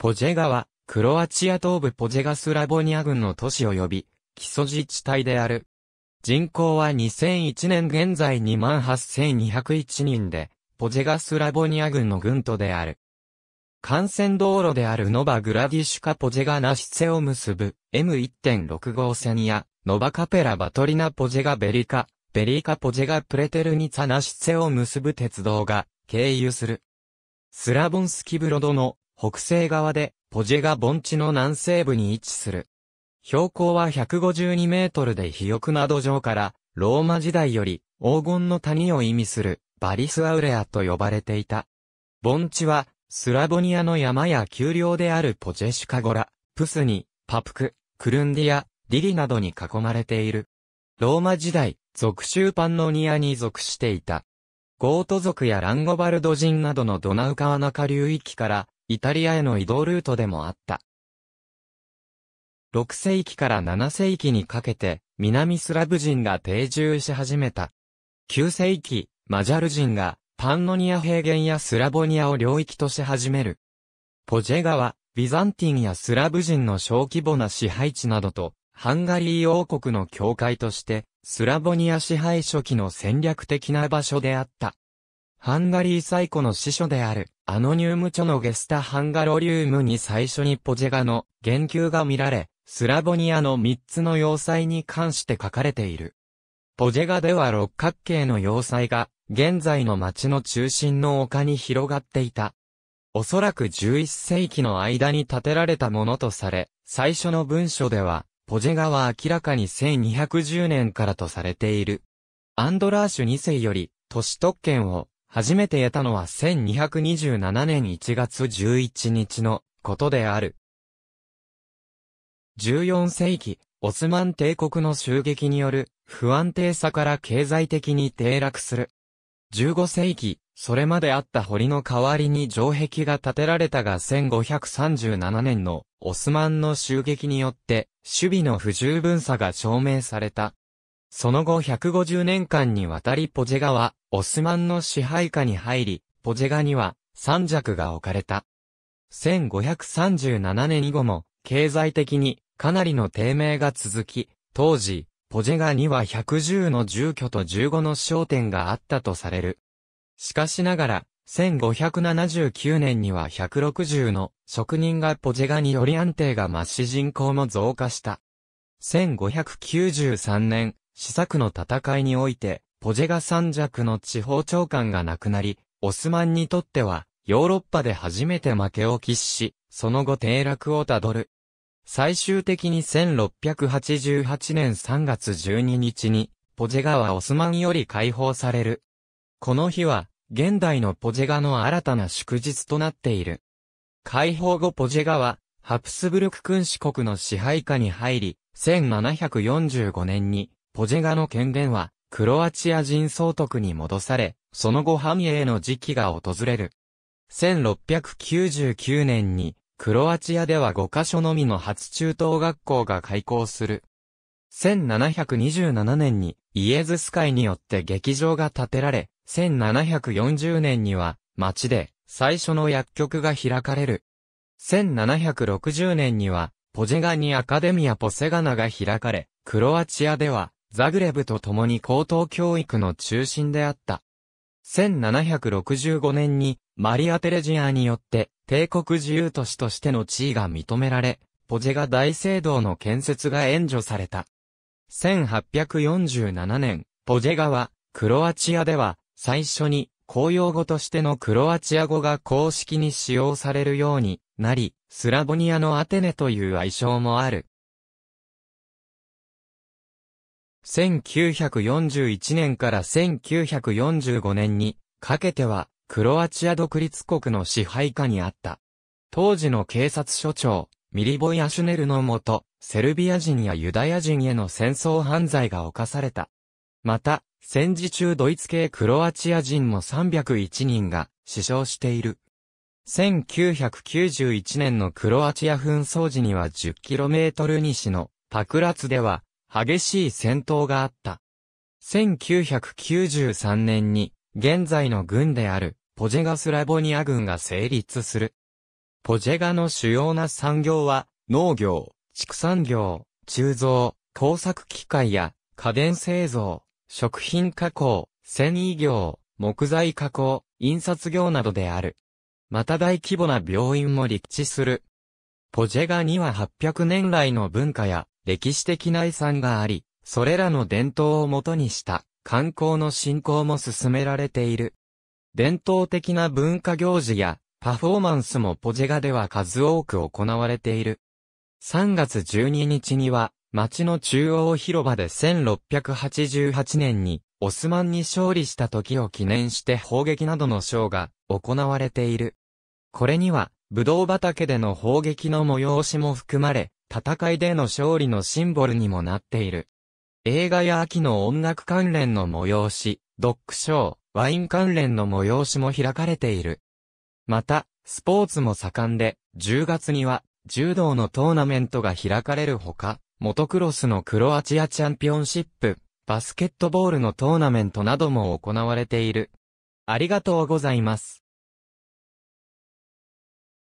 ポジェガは、クロアチア東部ポジェガスラボニア軍の都市及び、基礎自治体である。人口は2001年現在28,201人で、ポジェガスラボニア軍の軍都である。幹線道路であるノバグラディシュカポジェガナシセを結ぶ M1.6 号線や、ノバカペラバトリナポジェガベリカ、ベリーカポジェガプレテルニツァナシセを結ぶ鉄道が経由する。スラボンスキブロドの北西側で、ポジェが盆地の南西部に位置する。標高は152メートルで肥沃な土壌から、ローマ時代より黄金の谷を意味するバリスアウレアと呼ばれていた。盆地は、スラボニアの山や丘陵であるポジェシュカゴラ、プスニ、パプク、クルンディア、リリなどに囲まれている。ローマ時代、属州パンノニアに属していた。ゴート族やランゴバルド人などのドナウ川中流域からイタリアへの移動ルートでもあった。6世紀から7世紀にかけて、南スラブ人が定住し始めた。9世紀、マジャル人が、パンノニア平原やスラボニアを領域とし始める。ポジェ川、ビザンティンやスラブ人の小規模な支配地などと、ハンガリー王国の境界として、スラボニア支配初期の戦略的な場所であった。ハンガリー最古の司書である、アノニウム著のゲスタ・ハンガロリウムに最初にポジェガの言及が見られ、スラボニアの3つの要塞に関して書かれている。ポジェガでは六角形の要塞が、現在の町の中心の丘に広がっていた。おそらく11世紀の間に建てられたものとされ、最初の文書では、ポジェガは明らかに1210年からとされている。アンドラーシュ2世より、都市特権を初めて得たのは1227年1月11日のことである。14世紀、オスマン帝国の襲撃による不安定さから経済的に低落する。15世紀、それまであった堀の代わりに城壁が建てられたが1537年のオスマンの襲撃によって守備の不十分さが証明された。その後150年間にわたりポジェガは、オスマンの支配下に入り、ポジェガには、三尺が置かれた。1537年以後も、経済的に、かなりの低迷が続き、当時、ポジェガには110の住居と15の商店があったとされる。しかしながら、1579年には160の職人がポジェガにより安定が増し人口も増加した。1593年、試作の戦いにおいて、ポジェガ三尺の地方長官が亡くなり、オスマンにとっては、ヨーロッパで初めて負けを喫し、その後低落をたどる。最終的に1688年3月12日に、ポジェガはオスマンより解放される。この日は、現代のポジェガの新たな祝日となっている。解放後ポジェガは、ハプスブルク君主国の支配下に入り、1745年にポジェガの権限は、クロアチア人総督に戻され、その後繁栄の時期が訪れる。1699年に、クロアチアでは5カ所のみの初中等学校が開校する。1727年に、イエズス会によって劇場が建てられ、1740年には、町で、最初の薬局が開かれる。1760年には、ポジェガニアカデミアポセガナが開かれ、クロアチアでは、ザグレブと共に高等教育の中心であった。1765年にマリア・テレジアによって帝国自由都市としての地位が認められ、ポジェガ大聖堂の建設が援助された。1847年、ポジェガはクロアチアでは最初に公用語としてのクロアチア語が公式に使用されるようになり、スラボニアのアテネという愛称もある。1941年から1945年にかけてはクロアチア独立国の支配下にあった。当時の警察署長、ミリボイ・アシュネルのもと、セルビア人やユダヤ人への戦争犯罪が犯された。また、戦時中ドイツ系クロアチア人も301人が死傷している。1991年のクロアチア紛争時には 10km 西のパクラツでは激しい戦闘があった。1993年に、現在の軍である、ポジェガスラボニア軍が成立する。ポジェガの主要な産業は、農業、畜産業、鋳造、工作機械や、家電製造、食品加工、繊維業、木材加工、印刷業などである。また大規模な病院も立地する。ポジェガには800年来の文化や歴史的な遺産があり、それらの伝統をもとにした観光の振興も進められている。伝統的な文化行事やパフォーマンスもポジェガでは数多く行われている。3月12日には、町の中央広場で1688年にオスマンに勝利した時を記念して砲撃などのショーが行われている。これには、ブドウ畑での砲撃の催しも含まれ、戦いでの勝利のシンボルにもなっている。映画や秋の音楽関連の催し、ドッグショー、ワイン関連の催しも開かれている。また、スポーツも盛んで、10月には、柔道のトーナメントが開かれるほか、モトクロスのクロアチアチャンピオンシップ、バスケットボールのトーナメントなども行われている。ありがとうございます。